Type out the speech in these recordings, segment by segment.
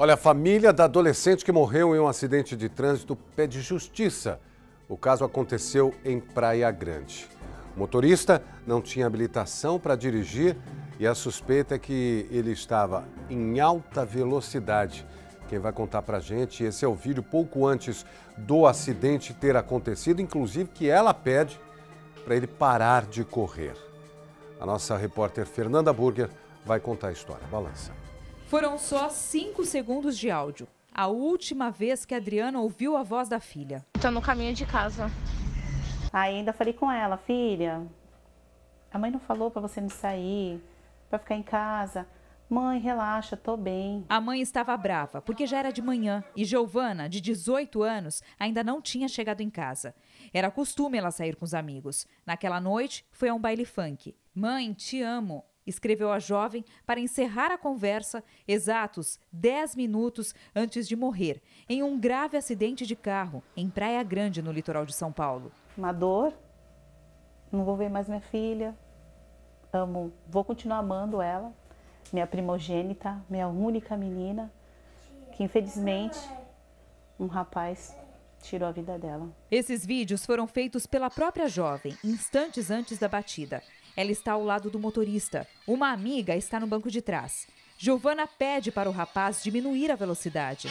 Olha, a família da adolescente que morreu em um acidente de trânsito pede justiça. O caso aconteceu em Praia Grande. O motorista não tinha habilitação para dirigir e a suspeita é que ele estava em alta velocidade. Quem vai contar para a gente, esse é o vídeo pouco antes do acidente ter acontecido, inclusive que ela pede para ele parar de correr. A nossa repórter Fernanda Burger vai contar a história. Balança. Foram só cinco segundos de áudio. A última vez que Adriana ouviu a voz da filha. Estou no caminho de casa. Aí ainda falei com ela, filha, a mãe não falou para você não sair, para ficar em casa. Mãe, relaxa, tô bem. A mãe estava brava, porque já era de manhã e Giovana, de 18 anos, ainda não tinha chegado em casa. Era costume ela sair com os amigos. Naquela noite, foi a um baile funk. Mãe, te amo escreveu a jovem para encerrar a conversa exatos 10 minutos antes de morrer, em um grave acidente de carro em Praia Grande, no litoral de São Paulo. Uma dor, não vou ver mais minha filha, amo, vou continuar amando ela, minha primogênita, minha única menina, que infelizmente um rapaz tirou a vida dela. Esses vídeos foram feitos pela própria jovem, instantes antes da batida. Ela está ao lado do motorista. Uma amiga está no banco de trás. Giovana pede para o rapaz diminuir a velocidade.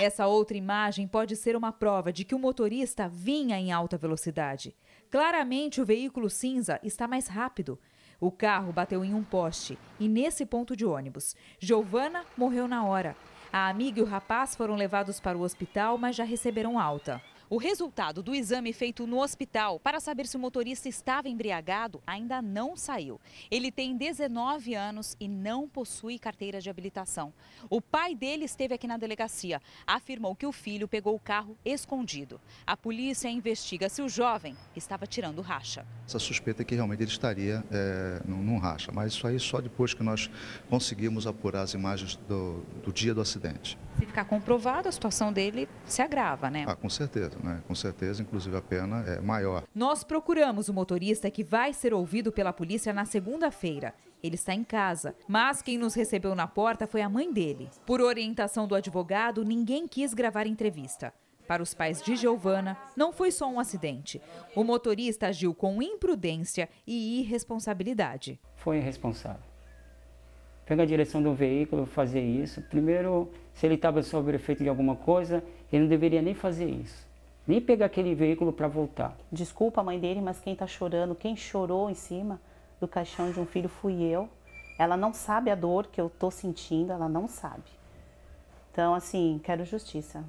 Essa outra imagem pode ser uma prova de que o motorista vinha em alta velocidade. Claramente, o veículo cinza está mais rápido. O carro bateu em um poste e nesse ponto de ônibus. Giovana morreu na hora. A amiga e o rapaz foram levados para o hospital, mas já receberam alta. O resultado do exame feito no hospital para saber se o motorista estava embriagado ainda não saiu. Ele tem 19 anos e não possui carteira de habilitação. O pai dele esteve aqui na delegacia. Afirmou que o filho pegou o carro escondido. A polícia investiga se o jovem estava tirando racha. Essa suspeita é que realmente ele estaria é, num racha, mas isso aí só depois que nós conseguimos apurar as imagens do, do dia do acidente se ficar comprovado, a situação dele se agrava, né? Ah, com certeza, né? Com certeza, inclusive a pena é maior. Nós procuramos o motorista que vai ser ouvido pela polícia na segunda-feira. Ele está em casa, mas quem nos recebeu na porta foi a mãe dele. Por orientação do advogado, ninguém quis gravar entrevista. Para os pais de Giovana, não foi só um acidente. O motorista agiu com imprudência e irresponsabilidade. Foi irresponsável pega a direção do veículo, fazer isso. Primeiro, se ele estava tá sob o efeito de alguma coisa, ele não deveria nem fazer isso. Nem pegar aquele veículo para voltar. Desculpa a mãe dele, mas quem está chorando, quem chorou em cima do caixão de um filho fui eu. Ela não sabe a dor que eu estou sentindo, ela não sabe. Então, assim, quero justiça.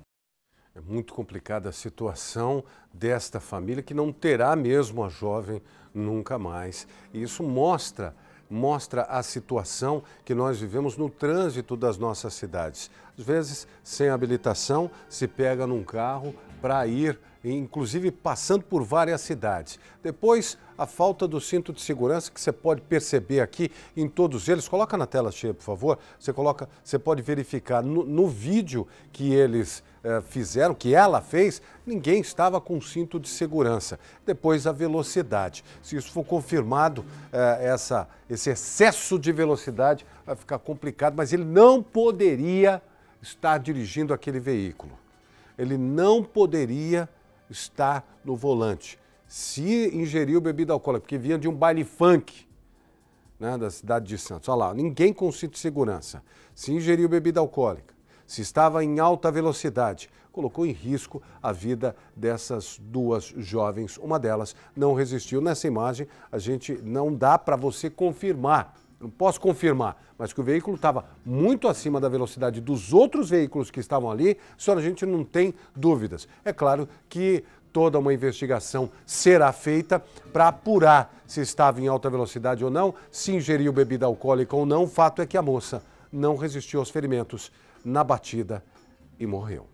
É muito complicada a situação desta família que não terá mesmo a jovem nunca mais. E isso mostra mostra a situação que nós vivemos no trânsito das nossas cidades. Às vezes, sem habilitação, se pega num carro para ir, inclusive passando por várias cidades. Depois, a falta do cinto de segurança que você pode perceber aqui em todos eles. Coloca na tela cheia, por favor. Você coloca, você pode verificar no, no vídeo que eles eh, fizeram, que ela fez, ninguém estava com cinto de segurança. Depois a velocidade. Se isso for confirmado, eh, essa, esse excesso de velocidade vai ficar complicado, mas ele não poderia estar dirigindo aquele veículo. Ele não poderia estar no volante se ingeriu bebida alcoólica, porque vinha de um baile funk né, da cidade de Santos. Olha lá, ninguém com cinto de segurança. Se ingeriu bebida alcoólica, se estava em alta velocidade, colocou em risco a vida dessas duas jovens. Uma delas não resistiu. Nessa imagem, a gente não dá para você confirmar não posso confirmar, mas que o veículo estava muito acima da velocidade dos outros veículos que estavam ali, só a gente não tem dúvidas. É claro que toda uma investigação será feita para apurar se estava em alta velocidade ou não, se ingeriu bebida alcoólica ou não. O fato é que a moça não resistiu aos ferimentos na batida e morreu.